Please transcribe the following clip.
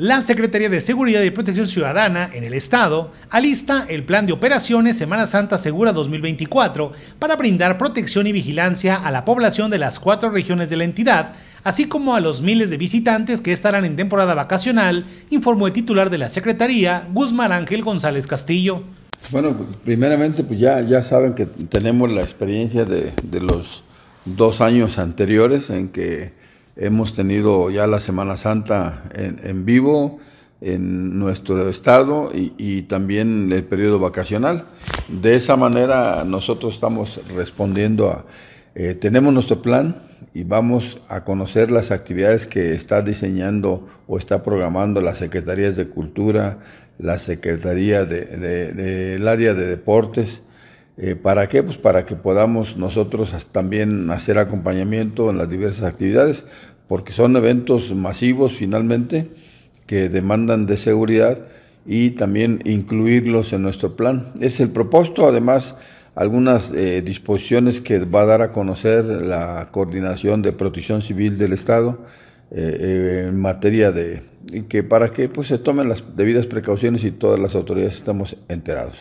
La Secretaría de Seguridad y Protección Ciudadana en el Estado alista el Plan de Operaciones Semana Santa Segura 2024 para brindar protección y vigilancia a la población de las cuatro regiones de la entidad, así como a los miles de visitantes que estarán en temporada vacacional, informó el titular de la Secretaría, Guzmán Ángel González Castillo. Bueno, primeramente pues ya, ya saben que tenemos la experiencia de, de los dos años anteriores en que Hemos tenido ya la Semana Santa en, vivo en nuestro estado y, también el periodo vacacional. De esa manera nosotros estamos respondiendo a, eh, tenemos nuestro plan y vamos a conocer las actividades que está diseñando o está programando las Secretarías de Cultura, la Secretaría del área de deportes. Eh, ¿Para qué? Pues para que podamos nosotros también hacer acompañamiento en las diversas actividades porque son eventos masivos finalmente que demandan de seguridad y también incluirlos en nuestro plan. Es el propósito, además, algunas eh, disposiciones que va a dar a conocer la coordinación de protección civil del Estado eh, eh, en materia de que para que pues, se tomen las debidas precauciones y todas las autoridades estamos enterados.